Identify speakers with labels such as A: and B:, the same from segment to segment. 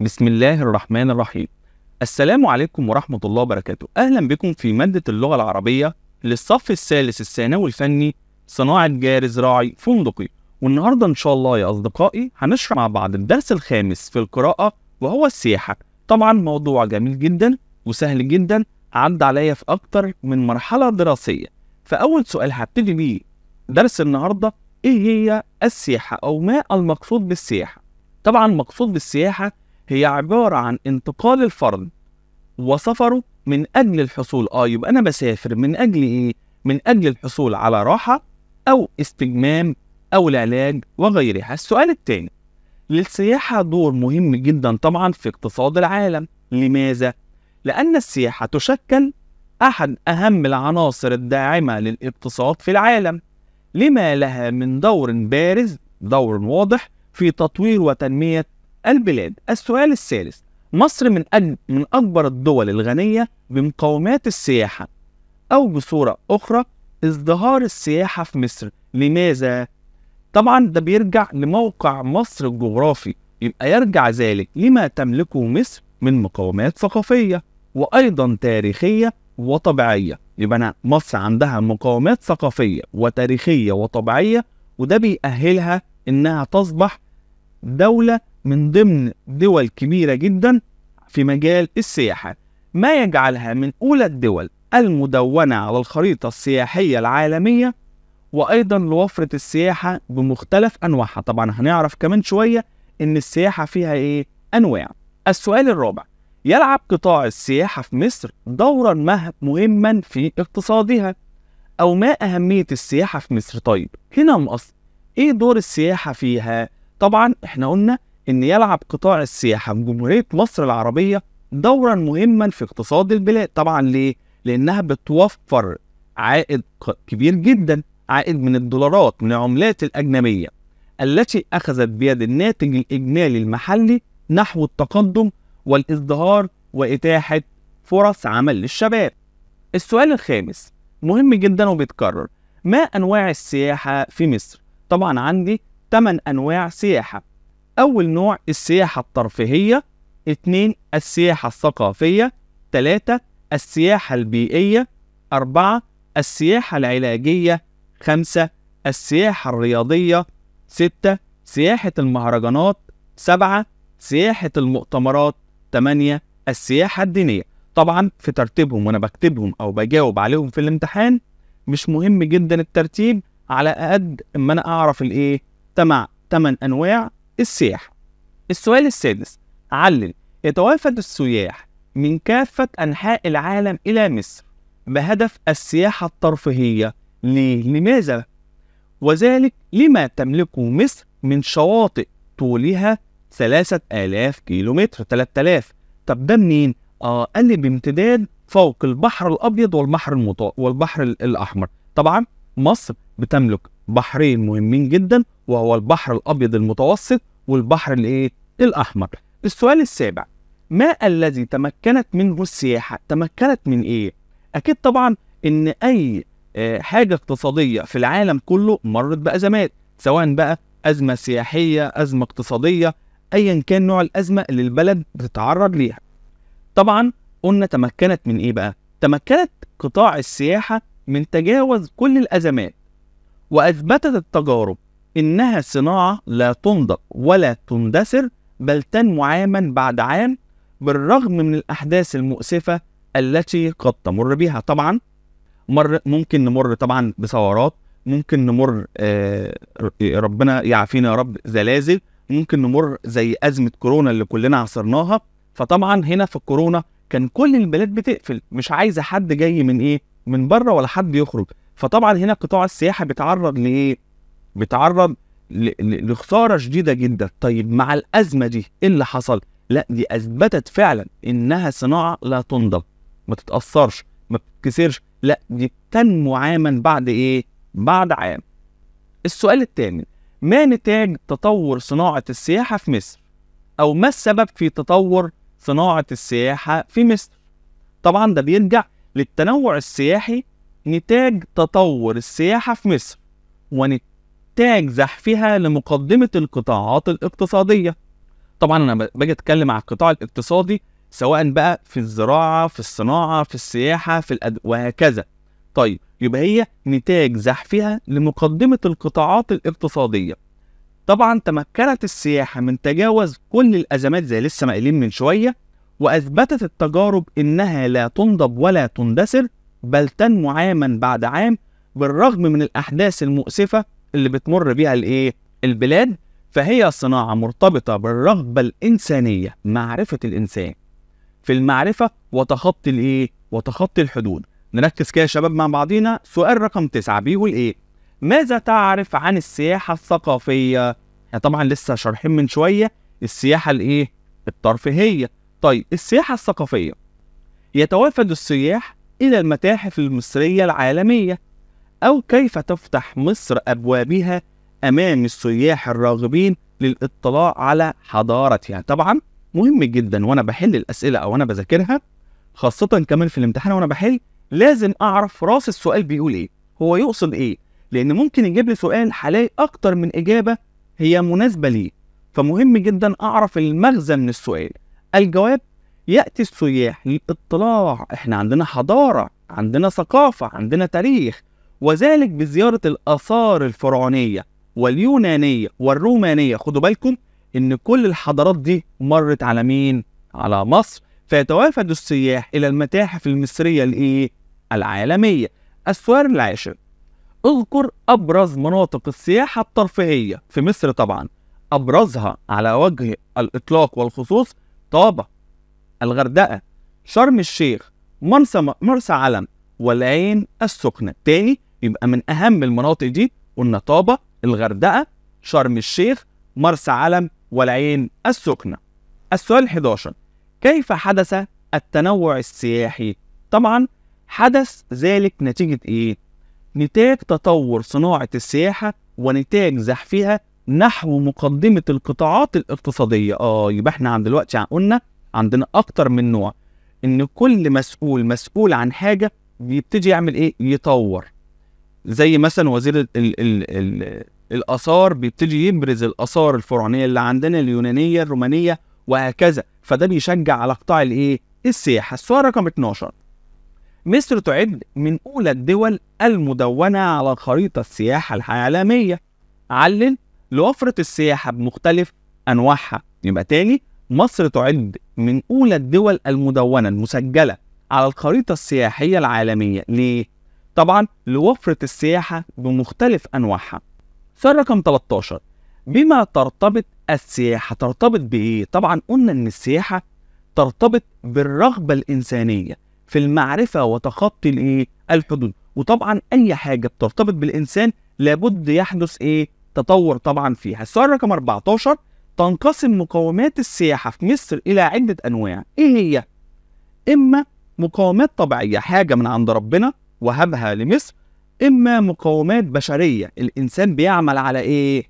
A: بسم الله الرحمن الرحيم السلام عليكم ورحمة الله وبركاته أهلا بكم في مادة اللغة العربية للصف الثالث الثانوي الفني صناعة جارز راعي فندقي والنهاردة إن شاء الله يا أصدقائي هنشرح مع بعض الدرس الخامس في القراءة وهو السياحة طبعا موضوع جميل جدا وسهل جدا عدى عليا في اكتر من مرحله دراسيه فاول سؤال هبتدي بيه درس النهارده ايه هي السياحه او ما المقصود بالسياحه طبعا المقصود بالسياحه هي عباره عن انتقال الفرد وسفره من اجل الحصول اه يبقى انا بسافر من اجل ايه من اجل الحصول على راحه او استجمام او العلاج وغيرها السؤال الثاني للسياحه دور مهم جدا طبعا في اقتصاد العالم لماذا لأن السياحة تشكل أحد أهم العناصر الداعمة للاقتصاد في العالم لما لها من دور بارز دور واضح في تطوير وتنمية البلاد السؤال الثالث مصر من من أكبر الدول الغنية بمقومات السياحة أو بصورة أخرى ازدهار السياحة في مصر لماذا؟ طبعا ده بيرجع لموقع مصر الجغرافي يبقى يرجع ذلك لما تملكه مصر من مقومات ثقافية وايضا تاريخيه وطبيعيه يبقى أنا مصر عندها مقاومات ثقافيه وتاريخيه وطبيعيه وده بيأهلها انها تصبح دوله من ضمن دول كبيره جدا في مجال السياحه ما يجعلها من اولى الدول المدونه على الخريطه السياحيه العالميه وايضا لوفره السياحه بمختلف انواعها طبعا هنعرف كمان شويه ان السياحه فيها ايه انواع السؤال الرابع يلعب قطاع السياحة في مصر دورا مهما في اقتصادها أو ما أهمية السياحة في مصر طيب هنا مصر إيه دور السياحة فيها؟ طبعا إحنا قلنا إن يلعب قطاع السياحة في جمهورية مصر العربية دورا مهما في اقتصاد البلاد طبعا ليه؟ لأنها بتوفر عائد كبير جدا عائد من الدولارات من العملات الأجنبية التي أخذت بيد الناتج الإجمالي المحلي نحو التقدم والازدهار وإتاحة فرص عمل للشباب. السؤال الخامس مهم جدا وبيتكرر ما أنواع السياحة في مصر؟ طبعا عندي 8 أنواع سياحة أول نوع السياحة الترفيهية 2 السياحة الثقافية 3 السياحة البيئية 4 السياحة العلاجية 5 السياحة الرياضية 6 سياحة المهرجانات 7 سياحة المؤتمرات 8 السياحة الدينية طبعا في ترتيبهم وانا بكتبهم او بجاوب عليهم في الامتحان مش مهم جدا الترتيب على قد ما انا اعرف الايه تمع 8 انواع السياحة السؤال السادس علل يتوافد السياح من كافة أنحاء العالم إلى مصر بهدف السياحة الترفيهية ليه؟ لماذا؟ وذلك لما تملكه مصر من شواطئ طولها 3000 كيلو متر 3000 طب ده منين؟ آه قال لي بامتداد فوق البحر الابيض والبحر المط... والبحر الاحمر طبعا مصر بتملك بحرين مهمين جدا وهو البحر الابيض المتوسط والبحر الايه الاحمر السؤال السابع ما الذي تمكنت منه السياحه تمكنت من ايه اكيد طبعا ان اي آه، حاجه اقتصاديه في العالم كله مرت بازمات سواء بقى ازمه سياحيه ازمه اقتصاديه ايا كان نوع الازمه اللي البلد بتتعرض ليها طبعا قلنا تمكنت من ايه بقى تمكنت قطاع السياحه من تجاوز كل الازمات واثبتت التجارب انها صناعه لا تنضب ولا تندثر بل تنمو عاما بعد عام بالرغم من الاحداث المؤسفه التي قد تمر بها طبعا مر ممكن نمر طبعا بثورات ممكن نمر آه ربنا يعافينا يا رب زلازل ممكن نمر زي ازمه كورونا اللي كلنا عاصرناها فطبعا هنا في الكورونا كان كل البلاد بتقفل مش عايزه حد جاي من ايه من بره ولا حد يخرج فطبعا هنا قطاع السياحه بيتعرض لايه بيتعرض لخساره شديده جدا طيب مع الازمه دي ايه اللي حصل لا دي اثبتت فعلا انها صناعه لا تنضب ما تتاثرش ما بتتكسرش لا دي بتنمو عاما بعد ايه بعد عام السؤال الثامن ما نتاج تطور صناعة السياحة في مصر؟ أو ما السبب في تطور صناعة السياحة في مصر؟ طبعا ده بيرجع للتنوع السياحي نتاج تطور السياحة في مصر ونتاج زحفها لمقدمة القطاعات الاقتصادية طبعا أنا باجي أتكلم على القطاع الاقتصادي سواء بقى في الزراعة في الصناعة في السياحة في الأد... وهكذا طيب يبقى هي نتاج زحفها لمقدمة القطاعات الاقتصادية طبعا تمكنت السياحة من تجاوز كل الأزمات زي لسه ما قايلين من شوية وأثبتت التجارب إنها لا تنضب ولا تندثر بل تنمو عاما بعد عام بالرغم من الأحداث المؤسفة اللي بتمر بيها الإيه؟ البلاد فهي صناعة مرتبطة بالرغبة الإنسانية معرفة الإنسان في المعرفة وتخطي الإيه؟ وتخطي الحدود نركز كده يا شباب مع بعضينا سؤال رقم تسعة بيقول ايه ماذا تعرف عن السياحة الثقافية احنا طبعا لسه شارحين من شوية السياحة الايه الترفيهية طيب السياحة الثقافية يتوافد السياح إلى المتاحف المصرية العالمية أو كيف تفتح مصر أبوابها أمام السياح الراغبين للإطلاع على حضارتها طبعا مهم جدا وأنا بحل الأسئلة أو أنا بذاكرها خاصة كمان في الامتحان وأنا بحل لازم اعرف راس السؤال بيقول ايه هو يقصد ايه لان ممكن يجيب لي سؤال هلاقي اكتر من اجابه هي مناسبه ليه فمهم جدا اعرف المغزى من السؤال الجواب ياتي السياح للاطلاع احنا عندنا حضاره عندنا ثقافه عندنا تاريخ وذلك بزياره الاثار الفرعونيه واليونانيه والرومانيه خدوا بالكم ان كل الحضارات دي مرت على مين على مصر فيتوافد السياح الى المتاحف المصريه الايه العالمية السؤال العاشر اذكر أبرز مناطق السياحة الترفيهية في مصر طبعا أبرزها على وجه الإطلاق والخصوص طابة الغردقة شرم الشيخ مرسى مرسى علم والعين السكنة تاني يبقى من أهم المناطق دي قلنا طابة الغردقة شرم الشيخ مرسى علم والعين السكنة السؤال 11 كيف حدث التنوع السياحي؟ طبعا حدث ذلك نتيجة إيه؟ نتاج تطور صناعة السياحة ونتاج زحفها نحو مقدمة القطاعات الاقتصادية آه يبقى إحنا عن دلوقتي قلنا عندنا أكتر من نوع إن كل مسؤول مسؤول عن حاجة بيبتدي يعمل إيه؟ يطور زي مثلا وزير الـ الـ الـ الـ الآثار بيبتدي يبرز الآثار الفرعونية اللي عندنا اليونانية الرومانية وهكذا فده بيشجع على قطاع الإيه؟ السياحة السؤال رقم 12 مصر تعد من أولى الدول المدونة على خريطة السياحة العالمية علل لوفرة السياحة بمختلف أنواعها يبقى تاني مصر تعد من أولى الدول المدونة المسجلة على الخريطة السياحية العالمية ليه؟ طبعا لوفرة السياحة بمختلف أنواعها سؤال رقم 13 بما ترتبط السياحة ترتبط بإيه؟ طبعا قلنا إن السياحة ترتبط بالرغبة الإنسانية في المعرفه وتخطي الايه الحدود وطبعا اي حاجه بترتبط بالانسان لابد يحدث ايه تطور طبعا فيها السؤال رقم 14 تنقسم مقومات السياحه في مصر الى عده انواع ايه هي اما مقومات طبيعيه حاجه من عند ربنا وهبها لمصر اما مقومات بشريه الانسان بيعمل على ايه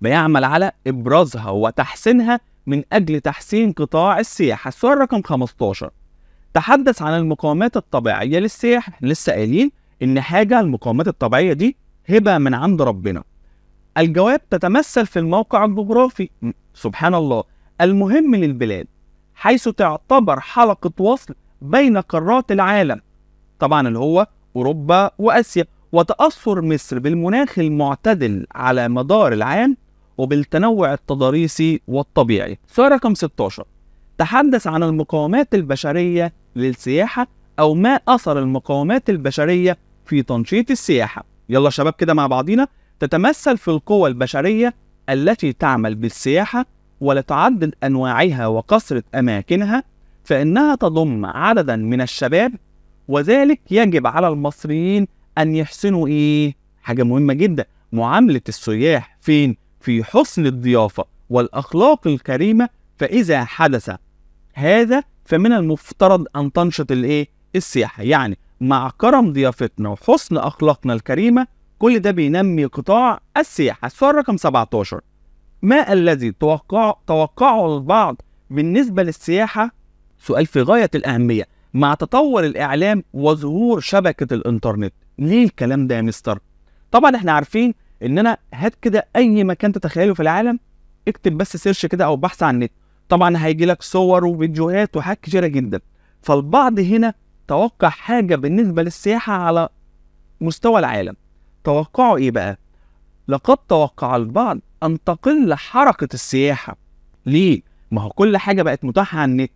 A: بيعمل على ابرازها وتحسينها من اجل تحسين قطاع السياحه السؤال رقم 15 تحدث عن المقاومات الطبيعية للسياحة احنا لسه قايلين إن حاجة المقاومات الطبيعية دي هبة من عند ربنا الجواب تتمثل في الموقع الجغرافي سبحان الله المهم للبلاد حيث تعتبر حلقة وصل بين قارات العالم طبعا اللي هو أوروبا وآسيا وتأثر مصر بالمناخ المعتدل على مدار العام وبالتنوع التضاريسي والطبيعي. سؤال رقم 16 تحدث عن المقاومات البشرية للسياحة أو ما أثر المقاومات البشرية في تنشيط السياحة يلا شباب كده مع بعضينا تتمثل في القوى البشرية التي تعمل بالسياحة ولتعدد أنواعها وكثرة أماكنها فإنها تضم عددا من الشباب وذلك يجب على المصريين أن يحسنوا إيه؟ حاجة مهمة جدا معاملة السياح فين؟ في حسن الضيافة والأخلاق الكريمة فإذا حدث هذا فمن المفترض أن تنشط الإيه؟ السياحة يعني مع كرم ضيافتنا وحسن أخلاقنا الكريمة كل ده بينمي قطاع السياحة السؤال رقم 17 ما الذي توقع توقعه البعض بالنسبة للسياحة؟ سؤال في غاية الأهمية مع تطور الإعلام وظهور شبكة الإنترنت ليه الكلام ده يا مستر؟ طبعا احنا عارفين ان انا هات كده اي مكان تتخيله في العالم اكتب بس سيرش كده او بحث عن النت طبعا هيجي لك صور وفيديوهات وحاجات كتيره جدا فالبعض هنا توقع حاجه بالنسبه للسياحه على مستوى العالم توقعه ايه بقى لقد توقع البعض ان تقل حركه السياحه ليه ما هو كل حاجه بقت متاحه على النت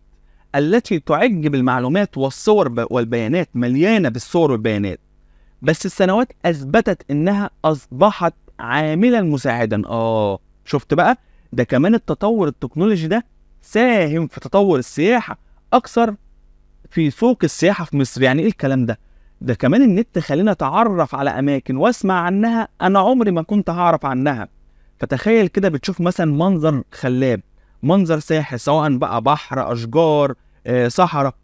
A: التي تعج بالمعلومات والصور والبيانات مليانه بالصور والبيانات بس السنوات اثبتت انها اصبحت عاملا مساعدا اه شفت بقى ده كمان التطور التكنولوجي ده ساهم في تطور السياحة أكثر في سوق السياحة في مصر يعني إيه الكلام ده؟ ده كمان النت خلينا أتعرف على أماكن وأسمع عنها أنا عمري ما كنت هعرف عنها فتخيل كده بتشوف مثلا منظر خلاب منظر ساحر سواء بقى بحر أشجار آه، صحراء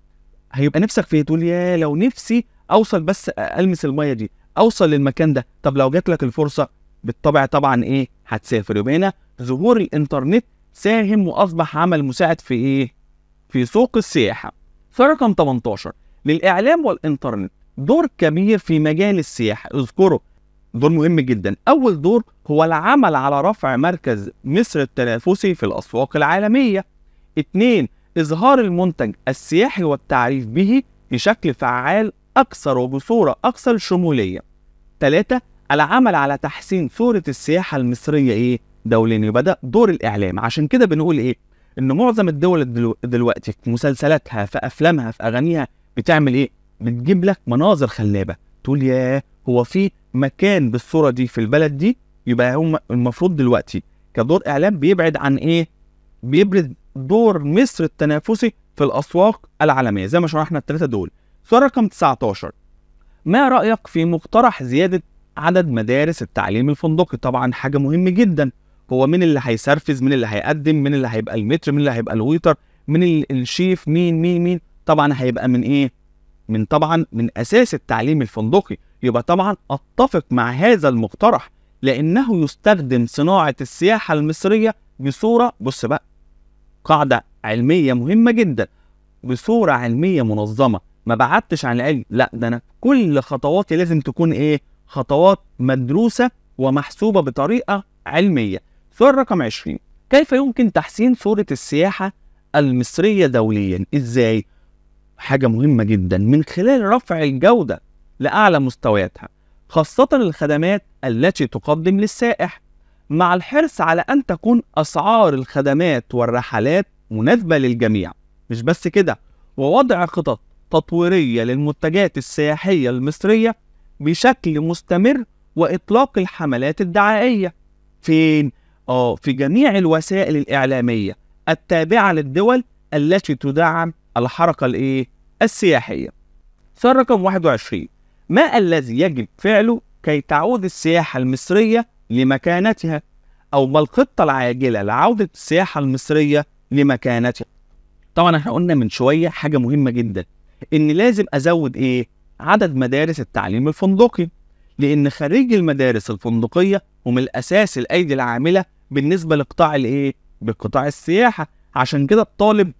A: هيبقى نفسك فيه تقول يا لو نفسي أوصل بس ألمس المية دي أوصل للمكان ده طب لو جات لك الفرصة بالطبع طبعا إيه هتسافر يبقى هنا ظهور الإنترنت ساهم واصبح عمل مساعد في ايه؟ في سوق السياحه. رقم 18 للاعلام والانترنت دور كبير في مجال السياحه اذكره دور مهم جدا اول دور هو العمل على رفع مركز مصر التنافسي في الاسواق العالميه اثنين اظهار المنتج السياحي والتعريف به بشكل فعال اكثر وبصوره اكثر شموليه ثلاثه العمل على تحسين صورة السياحة المصرية إيه؟ دولين يبقى ده دور الاعلام عشان كده بنقول ايه ان معظم الدول دلو... دلوقتي في مسلسلاتها في افلامها في اغانيها بتعمل ايه بتجيب لك مناظر خلابه تقول ياه هو في مكان بالصوره دي في البلد دي يبقى هم المفروض دلوقتي كدور اعلام بيبعد عن ايه بيبرز دور مصر التنافسي في الاسواق العالميه زي ما شرحنا الثلاثه دول سؤال رقم 19 ما رايك في مقترح زياده عدد مدارس التعليم الفندقي طبعا حاجه مهمه جدا هو مين اللي هيسرفز مين اللي هيقدم مين اللي هيبقى المتر مين اللي هيبقى الويتر مين الشيف مين مين مين طبعا هيبقى من ايه من طبعا من اساس التعليم الفندقي يبقى طبعا اتفق مع هذا المقترح لانه يستخدم صناعه السياحه المصريه بصوره بص بقى قاعده علميه مهمه جدا بصوره علميه منظمه ما بعدتش عن العلم لا ده انا كل خطواتي لازم تكون ايه خطوات مدروسه ومحسوبه بطريقه علميه السؤال رقم 20 كيف يمكن تحسين صورة السياحة المصرية دوليا؟ ازاي؟ حاجة مهمة جدا من خلال رفع الجودة لأعلى مستوياتها خاصة الخدمات التي تقدم للسائح مع الحرص على أن تكون أسعار الخدمات والرحلات مناسبة للجميع مش بس كده ووضع خطط تطويرية للمنتجات السياحية المصرية بشكل مستمر وإطلاق الحملات الدعائية فين؟ اه في جميع الوسائل الإعلامية التابعة للدول التي تدعم الحركة الإيه؟ السياحية. سؤال رقم 21 ما الذي يجب فعله كي تعود السياحة المصرية لمكانتها؟ أو ما الخطة العاجلة لعودة السياحة المصرية لمكانتها؟ طبعا احنا قلنا من شوية حاجة مهمة جدا إن لازم أزود إيه؟ عدد مدارس التعليم الفندقي لأن خريج المدارس الفندقية هم الأساس الأيدي العاملة بالنسبه لقطاع الايه؟ بقطاع السياحه عشان كده الطالب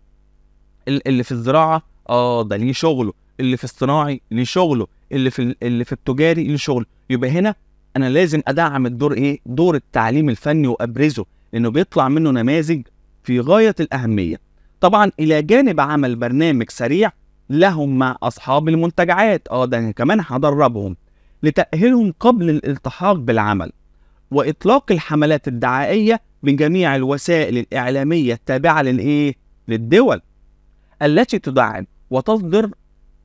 A: اللي في الزراعه اه ده ليه شغله اللي في الصناعي ليه شغله اللي في اللي في التجاري ليه شغله يبقى هنا انا لازم ادعم الدور ايه؟ دور التعليم الفني وابرزه لانه بيطلع منه نماذج في غايه الاهميه. طبعا الى جانب عمل برنامج سريع لهم مع اصحاب المنتجعات اه ده انا كمان هدربهم لتاهيلهم قبل الالتحاق بالعمل واطلاق الحملات الدعائيه بجميع الوسائل الاعلاميه التابعه للايه؟ للدول التي تدعم وتصدر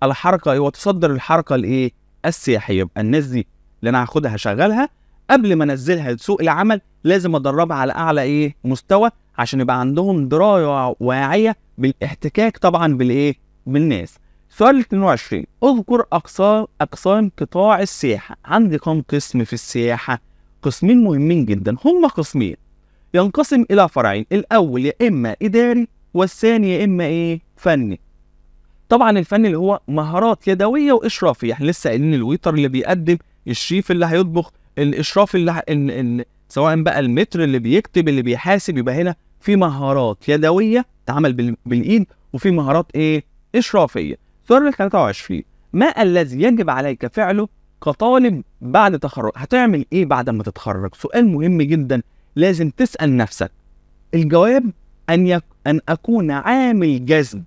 A: الحركه وتصدر الحركه الايه؟ السياحيه يبقى الناس دي اللي انا هاخدها هشغلها قبل ما انزلها لسوق العمل لازم ادربها على اعلى ايه؟ مستوى عشان يبقى عندهم درايه واعيه بالاحتكاك طبعا بالايه؟ بالناس. سؤال 22 اذكر اقسام اقسام قطاع السياحه، عندي كم قسم في السياحه؟ قسمين مهمين جدا هما قسمين ينقسم الى فرعين الاول يا اما اداري والثاني يا اما ايه فني طبعا الفن اللي هو مهارات يدويه واشرافيه احنا لسه قايلين الويتر اللي بيقدم الشيف اللي هيطبخ الاشراف اللي ه... إن... إن... سواء بقى المتر اللي بيكتب اللي بيحاسب يبقى هنا في مهارات يدويه تعمل بال... بالايد وفي مهارات ايه اشرافيه سؤال 23 ما الذي يجب عليك فعله كطالب بعد تخرج هتعمل ايه بعد ما تتخرج سؤال مهم جدا لازم تسال نفسك الجواب ان يك... ان اكون عامل جذب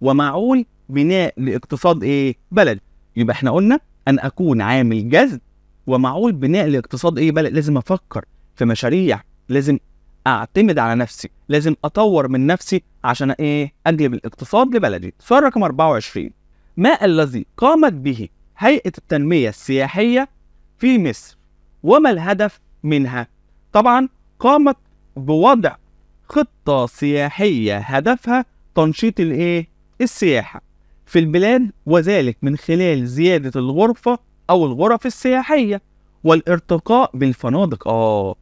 A: ومعول بناء لاقتصاد ايه بلد يبقى احنا قلنا ان اكون عامل جذب ومعول بناء لاقتصاد ايه بلد لازم افكر في مشاريع لازم اعتمد على نفسي لازم اطور من نفسي عشان ايه اجلب الاقتصاد لبلدي سؤال رقم 24 ما الذي قامت به هيئة التنمية السياحية في مصر وما الهدف منها؟ طبعا قامت بوضع خطة سياحية هدفها تنشيط الايه؟ السياحة في البلاد وذلك من خلال زيادة الغرفة أو الغرف السياحية والارتقاء بالفنادق آه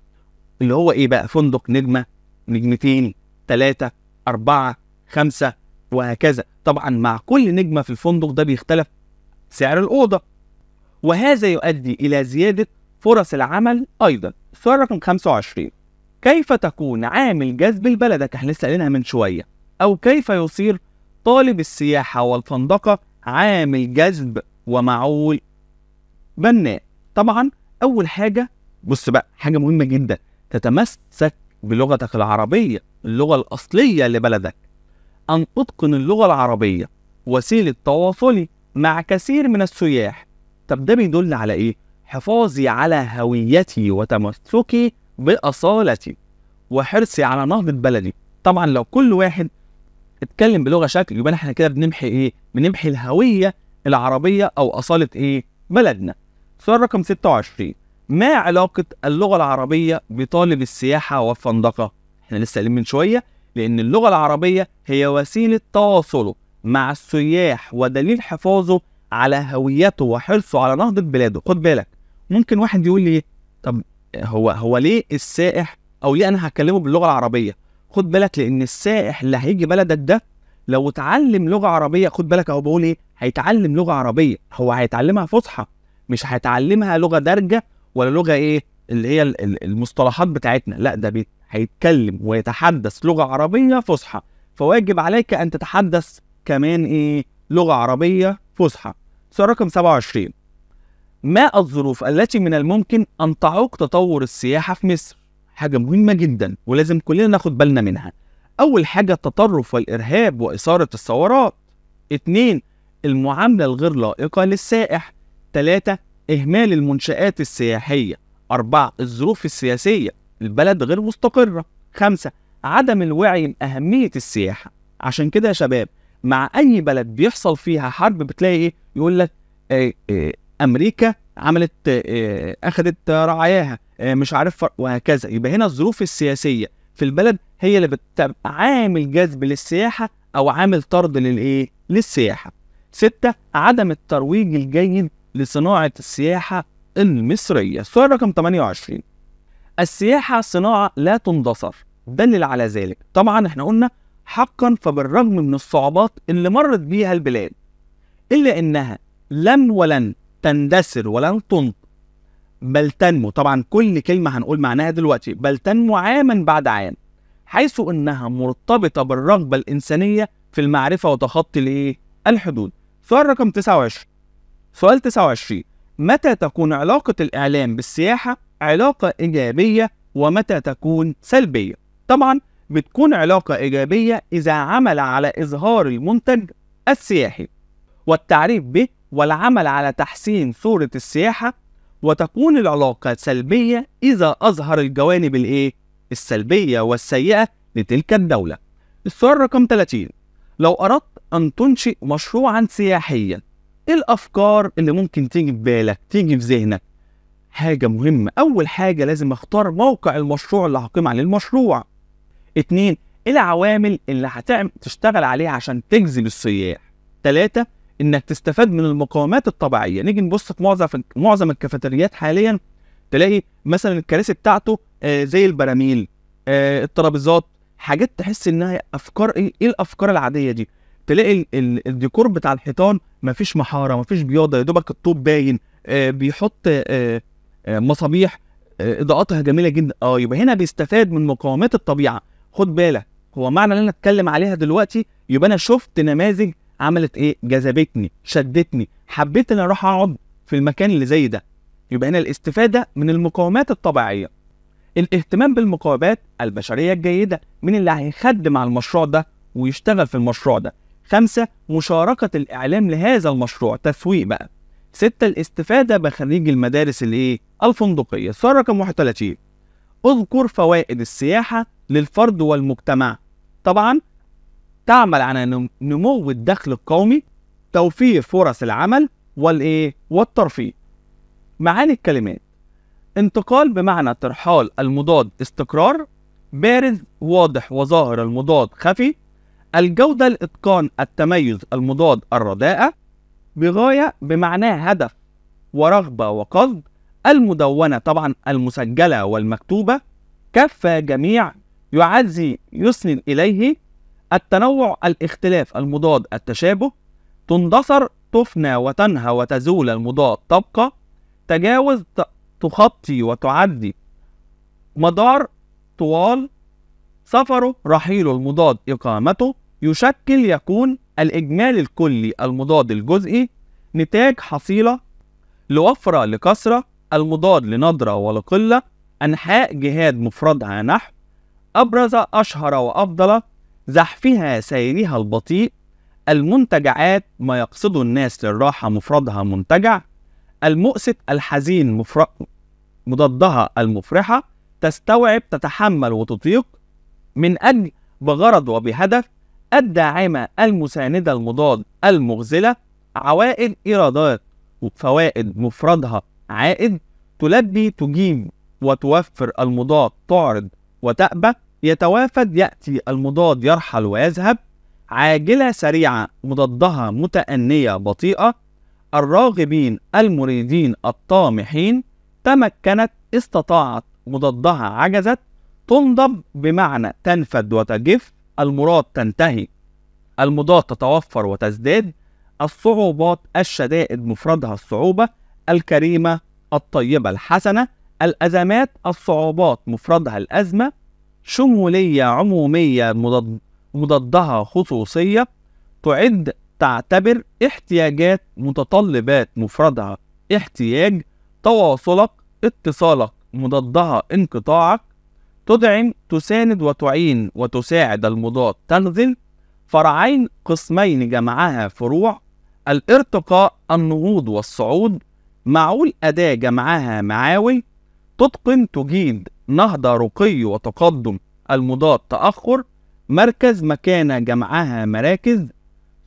A: اللي هو إيه بقى فندق نجمة نجمتين ثلاثة أربعة خمسة وهكذا طبعا مع كل نجمة في الفندق ده بيختلف سعر الأوضة وهذا يؤدي إلى زيادة فرص العمل أيضا السؤال رقم 25 كيف تكون عامل جذب لبلدك احنا لسه قايلينها من شوية أو كيف يصير طالب السياحة والفندقة عامل جذب ومعول بناء طبعا أول حاجة بص بقى حاجة مهمة جدا تتمسك بلغتك العربية اللغة الأصلية لبلدك أن تتقن اللغة العربية وسيلة تواصلي مع كثير من السياح طب ده بيدل على إيه؟ حفاظي على هويتي وتمسكي بأصالتي وحرصي على نهضة بلدي طبعا لو كل واحد اتكلم بلغة شكل يبقى احنا كده بنمحي ايه؟ بنمحي الهوية العربية او أصالة ايه؟ بلدنا. سؤال رقم 26 ما علاقة اللغة العربية بطالب السياحة والفندقة؟ احنا لسه قايلين من شوية لأن اللغة العربية هي وسيلة تواصله مع السياح ودليل حفاظه على هويته وحرصه على نهضة بلاده خد بالك ممكن واحد يقول لي طب هو هو ليه السائح او ليه انا هكلمه باللغه العربيه خد بالك لان السائح اللي هيجي بلدك ده لو اتعلم لغه عربيه خد بالك اهو بقول ايه هيتعلم لغه عربيه هو هيتعلمها فصحى مش هيتعلمها لغه دارجه ولا لغه ايه اللي هي المصطلحات بتاعتنا لا ده بيت هيتكلم ويتحدث لغه عربيه فصحى فواجب عليك ان تتحدث كمان ايه لغه عربيه فصحى سؤال رقم 27 ما الظروف التي من الممكن ان تعوق تطور السياحه في مصر حاجه مهمه جدا ولازم كلنا ناخد بالنا منها اول حاجه التطرف والارهاب واثاره الثورات اتنين المعامله الغير لائقه للسائح تلاتة اهمال المنشات السياحيه أربعة الظروف السياسية البلد غير مستقرة خمسة عدم الوعي بأهمية السياحة عشان كده يا شباب مع اي بلد بيحصل فيها حرب بتلاقي ايه يقول لك آه، آه، امريكا عملت آه، اخذت رعاياها مش عارف وهكذا يبقى هنا الظروف السياسيه في البلد هي اللي بتبقى عامل جذب للسياحه او عامل طرد للايه للسياحه ستة عدم الترويج الجيد لصناعة السياحة المصرية السؤال رقم 28 السياحة صناعة لا تندثر دلل على ذلك طبعا احنا قلنا حقا فبالرغم من الصعوبات اللي مرت بيها البلاد إلا إنها لن ولن تندثر ولن تنط بل تنمو طبعا كل كلمة هنقول معناها دلوقتي بل تنمو عاما بعد عام حيث إنها مرتبطة بالرغبة الإنسانية في المعرفة وتخطي الإيه؟ الحدود سؤال رقم 29 سؤال 29 متى تكون علاقة الإعلام بالسياحة علاقة إيجابية ومتى تكون سلبية؟ طبعا بتكون علاقة إيجابية إذا عمل على إظهار المنتج السياحي والتعريف به والعمل على تحسين صورة السياحة وتكون العلاقة سلبية إذا أظهر الجوانب الإيه؟ السلبية والسيئة لتلك الدولة. السؤال رقم 30 لو أردت أن تنشئ مشروعا سياحيا إيه الأفكار اللي ممكن تيجي في بالك؟ تيجي في ذهنك؟ حاجة مهمة أول حاجة لازم أختار موقع المشروع اللي هقيم عليه المشروع اتنين إيه العوامل اللي هتعمل تشتغل عليها عشان تجذب السياح ثلاثة انك تستفاد من المقاومات الطبيعيه نيجي نبص في معظم معظم الكافيتريات حاليا تلاقي مثلا الكراسي بتاعته آه زي البراميل آه الترابيزات حاجات تحس انها افكار ايه ايه الافكار العاديه دي تلاقي الديكور بتاع الحيطان مفيش محاره مفيش بياضه يا دوبك الطوب باين آه بيحط آه، آه، مصابيح آه، اضاءاتها جميله جدا اه يبقى هنا بيستفاد من مقاومات الطبيعه خد بالك هو معنى اللي انا اتكلم عليها دلوقتي يبقى انا شفت نماذج عملت ايه جذبتني شدتني حبيت ان اروح اقعد في المكان اللي زي ده يبقى هنا الاستفاده من المقاومات الطبيعيه الاهتمام بالمقاومات البشريه الجيده مين اللي هيخدم على المشروع ده ويشتغل في المشروع ده خمسة مشاركة الإعلام لهذا المشروع تسويق بقى ستة الاستفادة بخريج المدارس الإيه؟ الفندقية صار رقم 31 اذكر فوائد السياحة للفرد والمجتمع طبعا تعمل على نمو الدخل القومي توفير فرص العمل والايه والترفيه معاني الكلمات انتقال بمعنى ترحال المضاد استقرار بارز واضح وظاهر المضاد خفي الجودة الإتقان التميز المضاد الرداءة بغاية بمعناه هدف ورغبة وقصد المدونة طبعا المسجلة والمكتوبة كفى جميع يعزي يسند إليه التنوع الاختلاف المضاد التشابه تندثر تفنى وتنهى وتزول المضاد تبقى تجاوز تخطي وتعدي مدار طوال سفره رحيل المضاد إقامته يشكل يكون الإجمال الكلي المضاد الجزئي نتاج حصيلة لوفرة لكسرة المضاد لندرة ولقلة أنحاء جهاد مفردها نحو أبرز أشهر وأفضل زحفها سيرها البطيء المنتجعات ما يقصد الناس للراحة مفردها منتجع المؤسف الحزين مفر... مضادها المفرحة تستوعب تتحمل وتطيق من أجل بغرض وبهدف الداعمة المساندة المضاد المغزلة عوائد إيرادات وفوائد مفردها عائد تلبي تجيب وتوفر المضاد تعرض وتأبى يتوافد يأتي المضاد يرحل ويذهب عاجلة سريعة مضادها متأنية بطيئة الراغبين المريدين الطامحين تمكنت استطاعت مضادها عجزت تنضب بمعنى تنفد وتجف المراد تنتهي المضاد تتوفر وتزداد الصعوبات الشدائد مفردها الصعوبة الكريمة الطيبة الحسنة الأزمات الصعوبات مفردها الأزمة شمولية عمومية مضاد مضادها خصوصية تعد تعتبر احتياجات متطلبات مفردها احتياج تواصلك اتصالك مضادها انقطاعك تدعم تساند وتعين وتساعد المضاد تنزل فرعين قسمين جمعها فروع الارتقاء النهوض والصعود معول أداة جمعها معاول تتقن تجيد نهضة رقي وتقدم المضاد تأخر مركز مكانة جمعها مراكز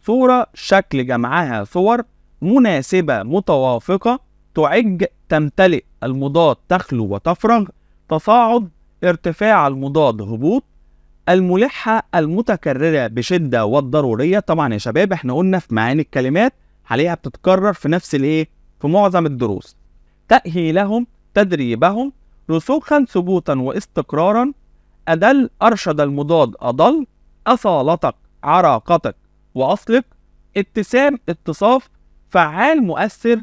A: صورة شكل جمعها صور مناسبة متوافقة تعج تمتلئ المضاد تخلو وتفرغ تصاعد ارتفاع المضاد هبوط الملحة المتكررة بشدة والضرورية طبعا يا شباب احنا قلنا في معاني الكلمات عليها بتتكرر في نفس الايه في معظم الدروس تأهيلهم تدريبهم رسوخا ثبوتا واستقرارا أدل أرشد المضاد أضل أصالتك عراقتك وأصلك اتسام اتصاف فعال مؤثر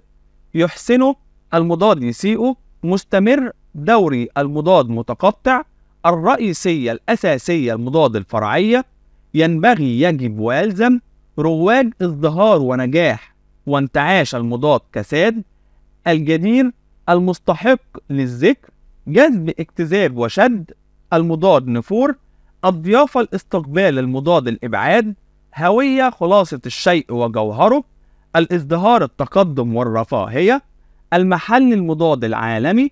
A: يحسنه المضاد يسيئه مستمر دوري المضاد متقطع الرئيسية الأساسية المضاد الفرعية ينبغي يجب ويلزم رواج ازدهار ونجاح وانتعاش المضاد كساد الجدير المستحق للذكر جذب اكتذاب وشد المضاد نفور الضيافة الاستقبال المضاد الإبعاد هوية خلاصة الشيء وجوهره الازدهار التقدم والرفاهية المحل المضاد العالمي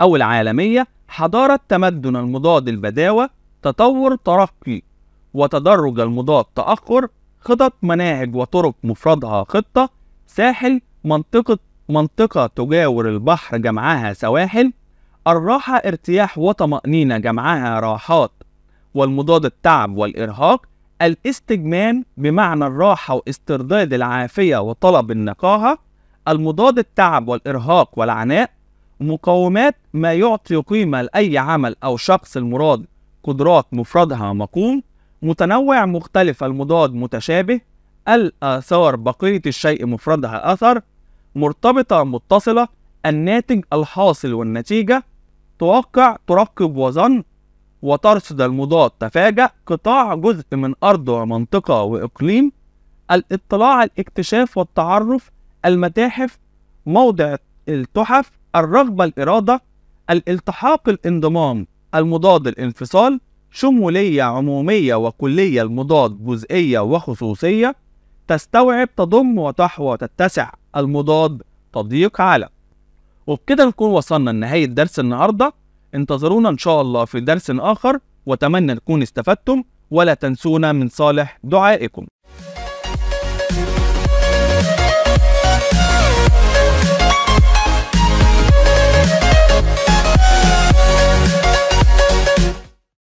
A: أو العالمية حضارة تمدن المضاد البداوة تطور ترقي وتدرج المضاد تأخر خطط مناهج وطرق مفردها خطة ساحل منطقة منطقة تجاور البحر جمعها سواحل الراحة ارتياح وطمأنينة جمعها راحات والمضاد التعب والإرهاق الاستجمام بمعنى الراحة واسترداد العافية وطلب النقاهة المضاد التعب والإرهاق والعناء مقومات ما يعطي قيمة لأي عمل أو شخص المراد قدرات مفردها مقوم متنوع مختلف المضاد متشابه الآثار بقية الشيء مفردها أثر مرتبطة متصلة الناتج الحاصل والنتيجة توقع ترقب وظن وترصد المضاد تفاجأ قطاع جزء من أرض ومنطقة وإقليم الاطلاع الاكتشاف والتعرف المتاحف موضع التحف الرغبة الإرادة الالتحاق الانضمام المضاد الانفصال شمولية عمومية وكلية المضاد جزئية وخصوصية تستوعب تضم وتحوى تتسع المضاد تضيق على وبكده نكون وصلنا لنهاية درس النهاردة انتظرونا إن شاء الله في درس آخر وأتمنى نكون استفدتم ولا تنسونا من صالح دعائكم